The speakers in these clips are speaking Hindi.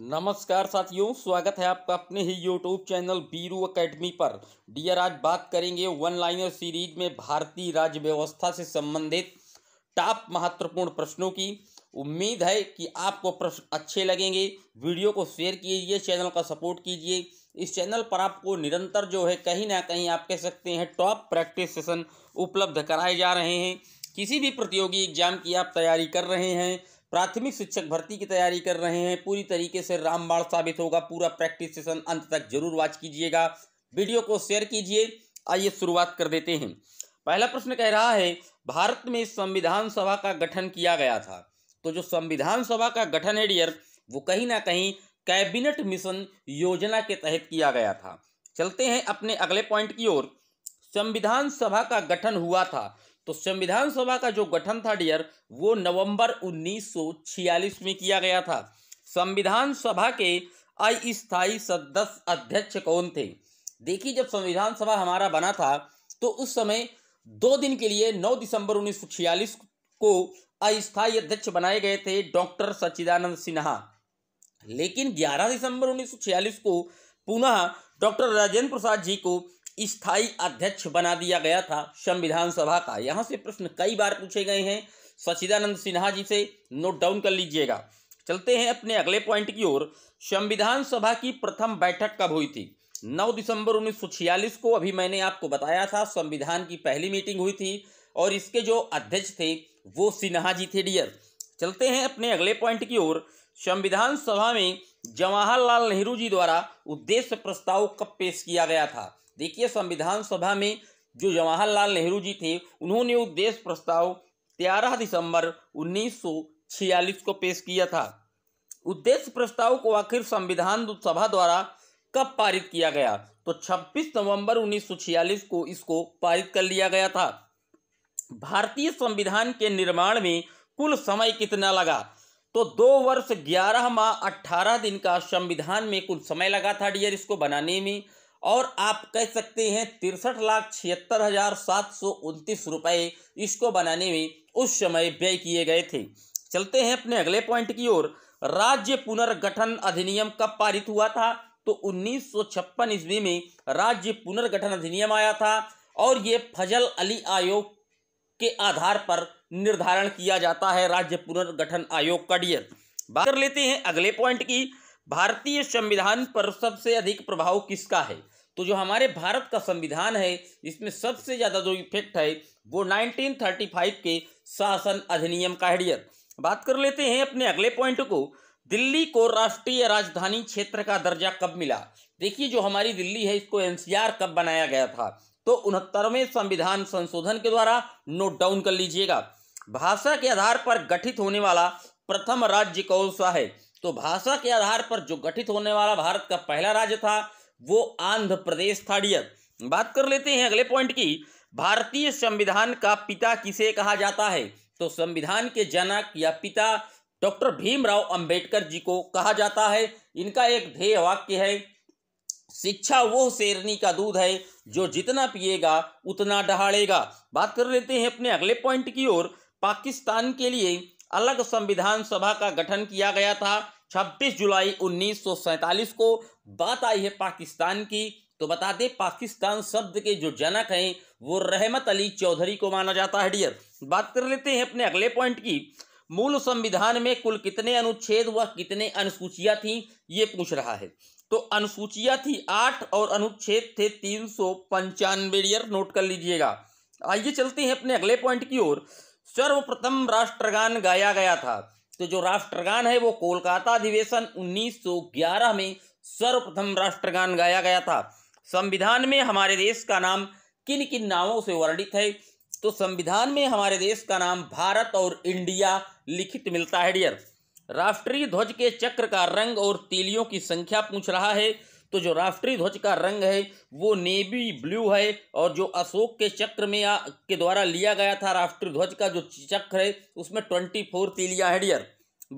नमस्कार साथियों स्वागत है आपका अपने ही यूट्यूब चैनल बीरू एकेडमी पर डियर आज बात करेंगे वन लाइनर सीरीज में भारतीय राज्य व्यवस्था से संबंधित टॉप महत्वपूर्ण प्रश्नों की उम्मीद है कि आपको प्रश्न अच्छे लगेंगे वीडियो को शेयर कीजिए चैनल का सपोर्ट कीजिए इस चैनल पर आपको निरंतर जो है कहीं ना कहीं आप कह सकते हैं टॉप प्रैक्टिस सेशन उपलब्ध कराए जा रहे हैं किसी भी प्रतियोगी एग्जाम की आप तैयारी कर रहे हैं प्राथमिक शिक्षक भर्ती की तैयारी कर रहे हैं पूरी तरीके से रामबाण साबित होगा पूरा प्रैक्टिस सेशन अंत तक जरूर वॉच कीजिएगा वीडियो को शेयर कीजिए आइए शुरुआत कर देते हैं पहला प्रश्न कह रहा है भारत में संविधान सभा का गठन किया गया था तो जो संविधान सभा का गठन है डियर वो कहीं ना कहीं कैबिनेट मिशन योजना के तहत किया गया था चलते हैं अपने अगले पॉइंट की ओर संविधान सभा का गठन हुआ था तो संविधान सभा का जो गठन था डियर वो नवंबर 1946 में किया गया था संविधान सभा के अस्थायी सदस्य अध्यक्ष कौन थे देखिए जब संविधान सभा हमारा बना था तो उस समय दो दिन के लिए 9 दिसंबर 1946 को अस्थायी अध्यक्ष बनाए गए थे डॉक्टर सच्चिदानंद सिन्हा लेकिन 11 दिसंबर 1946 को पुनः डॉक्टर राजेंद्र प्रसाद जी को स्थायी अध्यक्ष बना दिया गया था संविधान सभा का यहाँ से प्रश्न कई बार पूछे गए हैं सचिदानंद सिन्हा जी से नोट डाउन कर लीजिएगा चलते हैं अपने अगले पॉइंट की ओर संविधान सभा की प्रथम बैठक कब हुई थी 9 दिसंबर 1946 को अभी मैंने आपको बताया था संविधान की पहली मीटिंग हुई थी और इसके जो अध्यक्ष थे वो सिन्हा जी थे डियर चलते हैं अपने अगले पॉइंट की ओर संविधान सभा में जवाहरलाल नेहरू जी द्वारा उद्देश्य प्रस्ताव कब पेश किया गया था देखिए संविधान सभा में जो जवाहरलाल नेहरू जी थे उन्होंने उद्देश्य प्रस्ताव 13 दिसंबर 1946 को पेश किया था उद्देश्य प्रस्ताव को आखिर संविधान सभा द्वारा कब पारित किया गया तो 26 नवंबर 1946 को इसको पारित कर लिया गया था भारतीय संविधान के निर्माण में कुल समय कितना लगा तो दो वर्ष ग्यारह माह अठारह दिन का संविधान में कुल समय लगा था डियर इसको बनाने में और आप कह सकते हैं तिरसठ लाख छिहत्तर हजार सात सौ उनतीस रुपये इसको बनाने में उस समय व्यय किए गए थे चलते हैं अपने अगले पॉइंट की ओर राज्य पुनर्गठन अधिनियम कब पारित हुआ था तो उन्नीस ईस्वी में राज्य पुनर्गठन अधिनियम आया था और ये फजल अली आयोग के आधार पर निर्धारण किया जाता है राज्य पुनर्गठन आयोग का डियर बात कर लेते हैं अगले पॉइंट की भारतीय संविधान पर सबसे अधिक प्रभाव किसका है तो जो हमारे भारत का संविधान है इसमें सबसे ज़्यादा जो इफेक्ट है वो 1935 के शासन अधिनियम का हेडियर बात कर लेते हैं अपने अगले पॉइंट को दिल्ली को राष्ट्रीय राजधानी क्षेत्र का दर्जा कब मिला देखिए जो हमारी दिल्ली है इसको एनसीआर कब बनाया गया था तो उनहत्तरवें संविधान संशोधन के द्वारा नोट डाउन कर लीजिएगा भाषा के आधार पर गठित होने वाला प्रथम राज्य कौन सा है तो भाषा के आधार पर जो गठित होने वाला भारत का पहला राज्य था वो आंध्र प्रदेश था डियर बात कर लेते हैं अगले पॉइंट की भारतीय संविधान का पिता किसे कहा जाता है तो संविधान के जनक या पिता डॉक्टर भीमराव अंबेडकर जी को कहा जाता है इनका एक ध्येय वाक्य है शिक्षा वो शेरनी का दूध है जो जितना पिएगा उतना डहाड़ेगा बात कर लेते हैं अपने अगले पॉइंट की ओर पाकिस्तान के लिए अलग संविधान सभा का गठन किया गया था 26 जुलाई 1947 को बात आई है पाकिस्तान की तो बता दें पाकिस्तान शब्द के जो जनक हैं वो रहमत अली चौधरी को माना जाता है डियर बात कर लेते हैं अपने अगले पॉइंट की मूल संविधान में कुल कितने अनुच्छेद व कितने अनुसूचियां थीं ये पूछ रहा है तो अनुसूचियां थी आठ और अनुच्छेद थे तीन सौ पंचानवे डियर नोट कर लीजिएगा आइए चलते हैं अपने अगले पॉइंट की ओर सर्वप्रथम राष्ट्रगान गाया गया था तो जो राष्ट्रगान है वो कोलकाता अधिवेशन 1911 में सर्वप्रथम राष्ट्रगान गाया गया था संविधान में हमारे देश का नाम किन किन नामों से वर्णित है तो संविधान में हमारे देश का नाम भारत और इंडिया लिखित मिलता है डियर राष्ट्रीय ध्वज के चक्र का रंग और तीलियों की संख्या पूछ रहा है तो जो राष्ट्रीय ध्वज का रंग है वो नेवी ब्लू है और जो अशोक के चक्र में आ, के द्वारा लिया गया था राष्ट्रीय ध्वज का जो चक्र है उसमें ट्वेंटी फोर तीलिया है डियर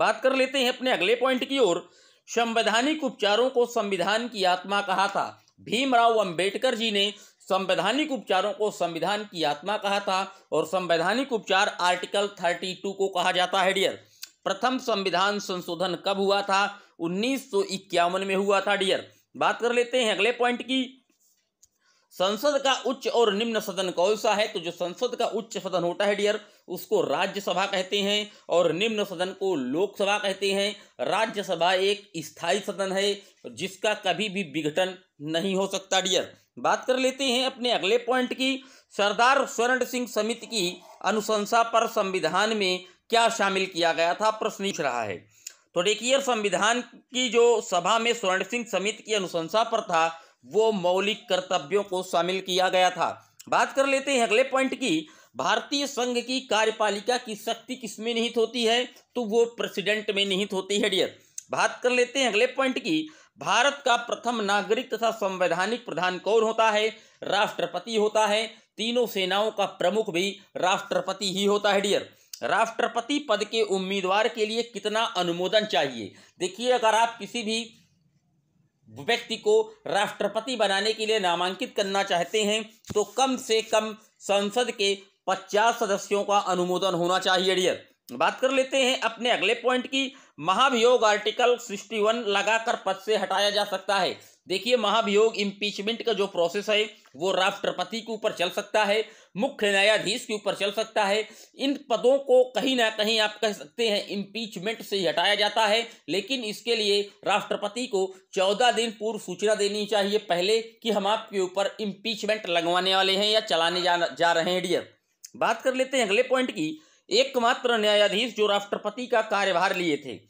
बात कर लेते हैं अपने अगले पॉइंट की ओर संवैधानिक उपचारों को संविधान की आत्मा कहा था भीमराव अंबेडकर जी ने संवैधानिक उपचारों को संविधान की आत्मा कहा था और संवैधानिक उपचार आर्टिकल 32 को कहा जाता है डियर प्रथम संविधान संशोधन कब हुआ था उन्नीस में हुआ था डियर बात कर लेते हैं अगले पॉइंट की संसद का उच्च और निम्न सदन कौन सा है तो जो संसद का उच्च सदन होता है डियर उसको राज्यसभा कहते हैं और निम्न सदन को लोकसभा कहते हैं राज्यसभा एक स्थायी सदन है जिसका कभी भी विघटन नहीं हो सकता डियर बात कर लेते हैं अपने अगले पॉइंट की सरदार स्वर्ण सिंह समिति की अनुशंसा पर संविधान में क्या शामिल किया गया था प्रश्न पूछ रहा है तो देखिए संविधान की जो सभा में स्वर्ण सिंह समिति की अनुशंसा पर था वो मौलिक कर्तव्यों को शामिल किया गया था बात कर लेते हैं अगले पॉइंट की भारतीय संघ की कार्यपालिका की शक्ति किसमें निहित होती है तो वो प्रेसिडेंट में निहित होती है डियर बात कर लेते हैं अगले पॉइंट की भारत का प्रथम नागरिक तथा संवैधानिक प्रधान कौन होता है राष्ट्रपति होता है तीनों सेनाओं का प्रमुख भी राष्ट्रपति ही होता है डियर राष्ट्रपति पद के उम्मीदवार के लिए कितना अनुमोदन चाहिए देखिए अगर आप किसी भी व्यक्ति को राष्ट्रपति बनाने के लिए नामांकित करना चाहते हैं तो कम से कम संसद के 50 सदस्यों का अनुमोदन होना चाहिए डियर बात कर लेते हैं अपने अगले पॉइंट की महाभियोग आर्टिकल 61 लगाकर पद से हटाया जा सकता है देखिए महाभियोग इम्पीचमेंट का जो प्रोसेस है वो राष्ट्रपति के ऊपर चल सकता है मुख्य न्यायाधीश के ऊपर चल सकता है इन पदों को कहीं ना कहीं आप कह सकते हैं इम्पीचमेंट से हटाया जाता है लेकिन इसके लिए राष्ट्रपति को चौदह दिन पूर्व सूचना देनी चाहिए पहले कि हम आपके ऊपर इम्पीचमेंट लगवाने वाले हैं या चलाने जा, जा रहे हैं डियर बात कर लेते हैं अगले पॉइंट की एकमात्र न्यायाधीश जो राष्ट्रपति का कार्यभार लिए थे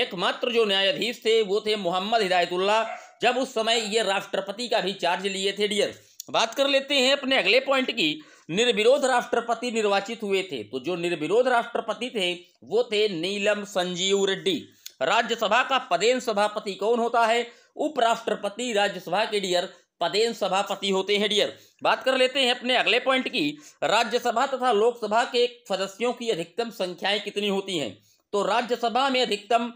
एकमात्र जो न्यायाधीश थे वो थे मोहम्मद हिदायतुल्ला जब उस समय ये राष्ट्रपति का भी चार्ज लिए थे डियर बात कर लेते हैं अपने अगले पॉइंट की निर्विरोध राष्ट्रपति निर्वाचित हुए थे तो जो निर्विरोध राष्ट्रपति थे वो थे नीलम संजीव रेड्डी राज्यसभा का पदेन सभापति कौन होता है उपराष्ट्रपति राज्यसभा के डियर पदेन सभापति होते हैं डियर बात कर लेते हैं अपने अगले पॉइंट की राज्यसभा तथा लोकसभा के सदस्यों की अधिकतम संख्याएं कितनी होती हैं तो राज्यसभा में अधिकतम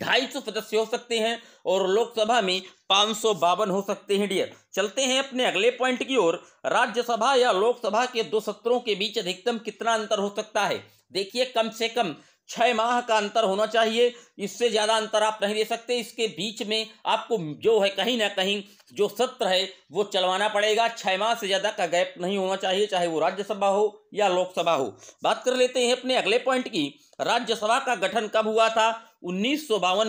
ढाई सौ सदस्य हो सकते हैं और लोकसभा में पाँच सौ बावन हो सकते हैं डियर चलते हैं अपने अगले पॉइंट की ओर राज्यसभा या लोकसभा के दो सत्रों के बीच अधिकतम कितना अंतर हो सकता है देखिए कम से कम छः माह का अंतर होना चाहिए इससे ज़्यादा अंतर आप नहीं दे सकते इसके बीच में आपको जो है कहीं ना कहीं जो सत्र है वो चलवाना पड़ेगा छः माह से ज़्यादा का गैप नहीं होना चाहिए चाहे वो राज्यसभा हो या लोकसभा हो बात कर लेते हैं अपने अगले पॉइंट की राज्यसभा का गठन कब हुआ था उन्नीस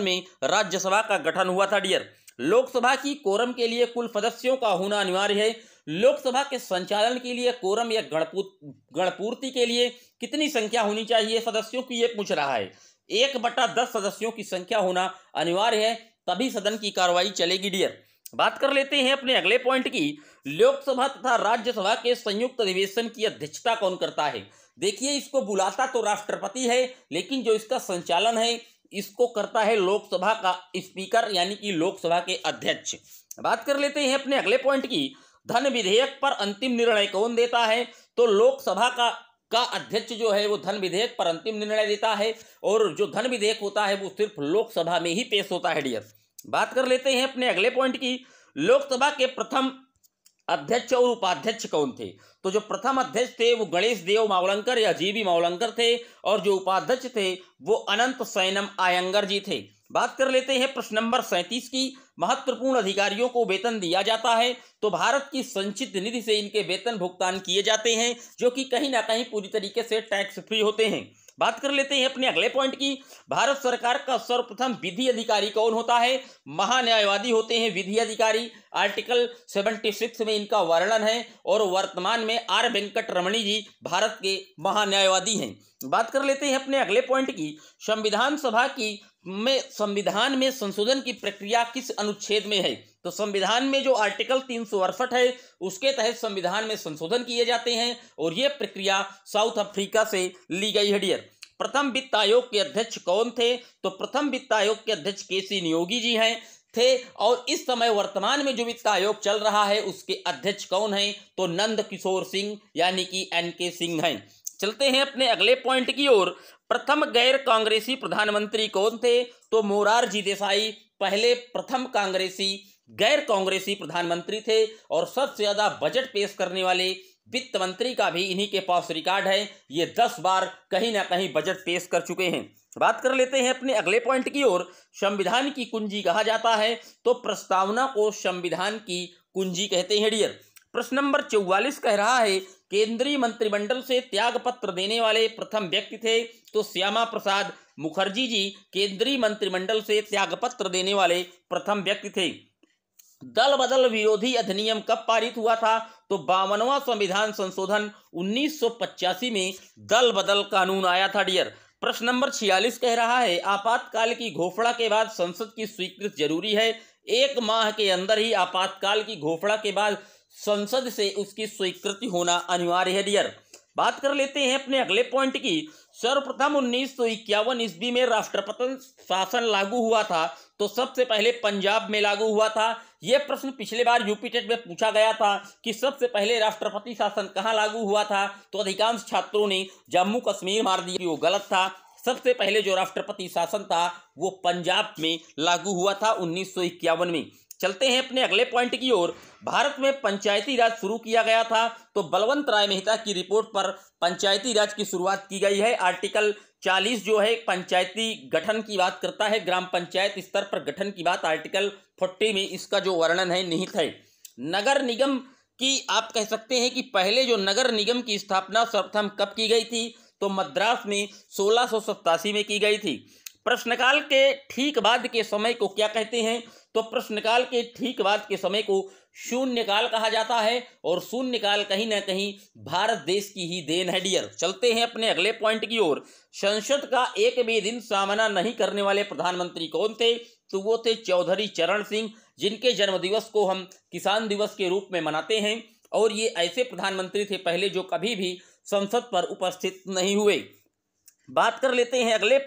में राज्यसभा का गठन हुआ था डियर लोकसभा की कोरम के लिए कुल सदस्यों का होना अनिवार्य है लोकसभा के संचालन के लिए कोरम या गणपूर्ति के लिए कितनी संख्या होनी चाहिए सदस्यों की ये पूछ रहा है एक बटा दस सदस्यों की संख्या होना अनिवार्य है तभी सदन की कार्रवाई चलेगी डियर बात कर लेते हैं अपने अगले पॉइंट की लोकसभा तथा राज्यसभा के संयुक्त अधिवेशन की अध्यक्षता कौन करता है देखिए इसको बुलाता तो राष्ट्रपति है लेकिन जो इसका संचालन है इसको करता है लोकसभा का स्पीकर यानी कि लोकसभा के अध्यक्ष बात कर लेते हैं अपने अगले पॉइंट की धन विधेयक पर अंतिम निर्णय कौन देता है तो लोकसभा का का अध्यक्ष जो है वो धन विधेयक पर अंतिम निर्णय देता है और जो धन विधेयक होता है वो सिर्फ लोकसभा में ही पेश होता है डियर बात कर लेते हैं अपने अगले पॉइंट की लोकसभा के प्रथम अध्यक्ष और उपाध्यक्ष कौन थे तो जो प्रथम अध्यक्ष थे वो गणेश देव मावलंकर या जीवी मावलंकर थे और जो उपाध्यक्ष थे वो अनंत सैनम आयंगर जी थे बात कर लेते हैं प्रश्न नंबर सैंतीस की महत्वपूर्ण अधिकारियों को वेतन दिया जाता है तो भारत की संचित निधि से इनके वेतन भुगतान किए जाते हैं जो कि कहीं ना कहीं पूरी तरीके से टैक्स फ्री होते हैं बात कर लेते हैं अपने अगले पॉइंट की भारत सरकार का सर्वप्रथम विधि अधिकारी कौन होता है महान्यायवादी होते हैं विधि अधिकारी आर्टिकल 76 में इनका वर्णन है और वर्तमान में आर वेंकट रमणी जी भारत के महान्यायवादी हैं बात कर लेते हैं अपने अगले पॉइंट की संविधान सभा की में संविधान में संशोधन की प्रक्रिया किस अनुच्छेद में है तो संविधान में जो आर्टिकल तीन है उसके तहत संविधान में संशोधन किए जाते हैं और यह प्रक्रिया साउथ अफ्रीका से ली गई है डियर प्रथम वित्त आयोग के अध्यक्ष कौन थे तो प्रथम वित्त आयोग के अध्यक्ष के सी नियोगी जी हैं थे और इस समय वर्तमान में जो वित्त आयोग चल रहा है उसके अध्यक्ष कौन हैं तो नंद किशोर सिंह यानी कि एन के सिंह हैं चलते हैं अपने अगले पॉइंट की ओर प्रथम गैर कांग्रेसी प्रधानमंत्री कौन थे तो मोरारजी देसाई पहले प्रथम कांग्रेसी गैर कांग्रेसी प्रधानमंत्री थे और सबसे ज्यादा बजट पेश करने वाले वित्त मंत्री का भी इन्हीं के पास रिकॉर्ड है ये दस बार कहीं ना कहीं बजट पेश कर चुके हैं बात कर लेते हैं अपने अगले पॉइंट की ओर संविधान की कुंजी कहा जाता है तो प्रस्तावना को संविधान की कुंजी कहते हैं डियर प्रश्न नंबर चौवालीस कह रहा है केंद्रीय मंत्रिमंडल से त्याग पत्र देने वाले प्रथम व्यक्ति थे तो श्यामा प्रसाद मुखर्जी जी केंद्रीय मंत्रिमंडल से त्याग पत्र देने वाले प्रथम व्यक्ति थे दल बदल विरोधी अधिनियम कब पारित हुआ था तो बावनवा संविधान संशोधन 1985 में दल बदल कानून आया था डियर प्रश्न नंबर छियालीस कह रहा है आपातकाल की घोषणा के बाद संसद की स्वीकृति जरूरी है एक माह के अंदर ही आपातकाल की घोषणा के बाद संसद से उसकी स्वीकृति होना अनिवार्य है डियर बात कर लेते हैं अपने अगले पॉइंट की सर्वप्रथम उन्नीस सौ इक्यावन ईस्वी में राष्ट्रपति शासन लागू हुआ था तो सबसे पहले पंजाब में लागू हुआ था यह प्रश्न पिछले बार यूपी टेट में पूछा गया था कि सबसे पहले राष्ट्रपति शासन कहाँ लागू हुआ था तो अधिकांश छात्रों ने जम्मू कश्मीर मार दिया वो गलत था सबसे पहले जो राष्ट्रपति शासन था वो पंजाब में लागू हुआ था उन्नीस में चलते हैं अपने अगले पॉइंट की ओर भारत में पंचायती राज शुरू किया गया था तो बलवंत राय मेहता की रिपोर्ट पर पंचायती राज की शुरुआत की गई है आर्टिकल 40 जो है पंचायती गठन की बात करता है ग्राम पंचायत स्तर पर गठन की बात आर्टिकल 40 में इसका जो वर्णन है निहित है नगर निगम की आप कह सकते हैं कि पहले जो नगर निगम की स्थापना सर्वप्रथम कब की गई थी तो मद्रास में सोलह में की गई थी प्रश्नकाल के ठीक बाद के समय को क्या कहते हैं तो प्रश्नकाल के ठीक बाद के समय को शून्यकाल कहा जाता है और शून्यकाल कहीं ना कहीं भारत देश की ही देन है डियर चलते हैं अपने अगले पॉइंट की ओर संसद का एक भी दिन सामना नहीं करने वाले प्रधानमंत्री कौन थे तो वो थे चौधरी चरण सिंह जिनके जन्मदिवस को हम किसान दिवस के रूप में मनाते हैं और ये ऐसे प्रधानमंत्री थे पहले जो कभी भी संसद पर उपस्थित नहीं हुए बात कर लेते हैं अगले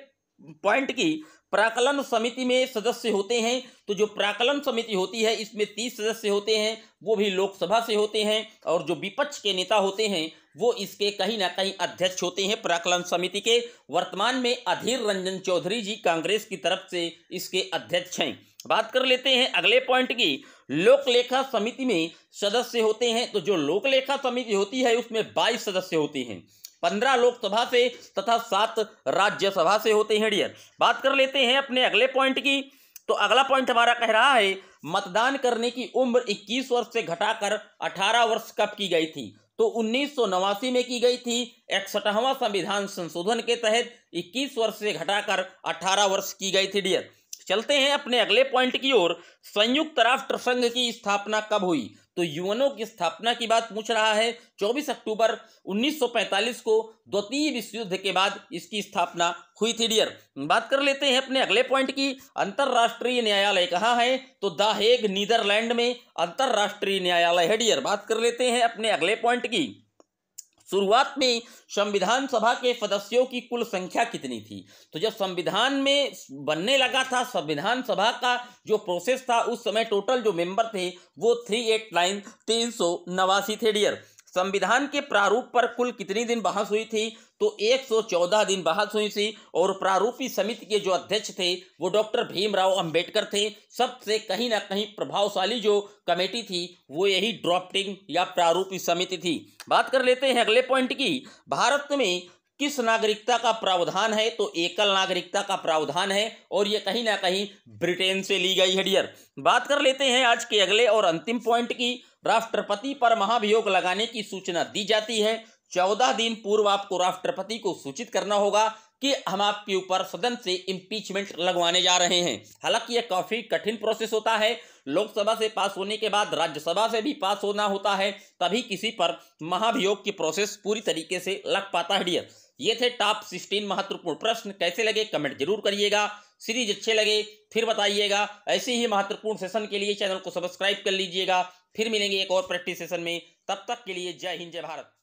पॉइंट की प्राकलन समिति में सदस्य होते हैं तो जो प्राकलन समिति होती है इसमें तीस सदस्य होते हैं वो भी लोकसभा से होते हैं और जो विपक्ष के नेता होते हैं वो इसके कहीं ना कहीं अध्यक्ष होते हैं प्राकलन समिति के वर्तमान में अधीर रंजन चौधरी जी कांग्रेस की तरफ से इसके अध्यक्ष हैं बात कर लेते हैं अगले पॉइंट की लोक लेखा समिति में सदस्य होते हैं तो जो लोक लेखा समिति होती है उसमें 22 सदस्य होते हैं पंद्रह लोकसभा से तथा सात राज्यसभा से होते हैं डियर बात कर लेते हैं अपने अगले पॉइंट की तो अगला पॉइंट हमारा कह रहा है मतदान करने की उम्र 21 वर्ष से घटाकर 18 वर्ष कब की गई थी तो उन्नीस में की गई थी इकसठवां संविधान संशोधन के तहत इक्कीस वर्ष से घटाकर अठारह वर्ष की गई थी डियर चलते हैं अपने अगले पॉइंट की ओर संयुक्त राष्ट्र संघ की स्थापना कब हुई तो यूएनओ की स्थापना की बात पूछ रहा है 24 अक्टूबर 1945 को द्वितीय विश्व युद्ध के बाद इसकी स्थापना हुई थी डियर बात कर लेते हैं अपने अगले पॉइंट की अंतरराष्ट्रीय न्यायालय कहाँ है तो द हेग नीदरलैंड में अंतरराष्ट्रीय न्यायालय है डियर बात कर लेते हैं अपने अगले पॉइंट की शुरुआत में संविधान सभा के सदस्यों की कुल संख्या कितनी थी तो जब संविधान में बनने लगा था संविधान सभा का जो प्रोसेस था उस समय टोटल जो मेंबर थे वो थ्री एट नाइन तीन सौ नवासी थे डियर संविधान के प्रारूप पर कुल कितनी दिन बहस हुई थी तो 114 दिन बहस हुई थी और प्रारूपी समिति के जो अध्यक्ष थे वो डॉक्टर भीमराव अंबेडकर थे सबसे कहीं ना कहीं प्रभावशाली जो कमेटी थी वो यही ड्राफ्टिंग या प्रारूपी समिति थी बात कर लेते हैं अगले पॉइंट की भारत में किस नागरिकता का प्रावधान है तो एकल नागरिकता का प्रावधान है और ये कहीं ना कहीं ब्रिटेन से ली गई है डियर बात कर लेते हैं आज के अगले और अंतिम पॉइंट की राष्ट्रपति पर महाभियोग लगाने की सूचना दी जाती है चौदह दिन पूर्व आपको राष्ट्रपति को सूचित करना होगा कि हम आपके ऊपर सदन से इम्पीचमेंट लगवाने जा रहे हैं हालांकि यह काफी कठिन प्रोसेस होता है लोकसभा से पास होने के बाद राज्यसभा से भी पास होना होता है तभी किसी पर महाभियोग की प्रोसेस पूरी तरीके से लग पाता है डियर ये थे टॉप सिक्सटीन महत्वपूर्ण प्रश्न कैसे लगे कमेंट जरूर करिएगा सीरीज अच्छे लगे फिर बताइएगा ऐसे ही महत्वपूर्ण सेशन के लिए चैनल को सब्सक्राइब कर लीजिएगा फिर मिलेंगे एक और प्रैक्टिस सेशन में तब तक के लिए जय हिंद जय भारत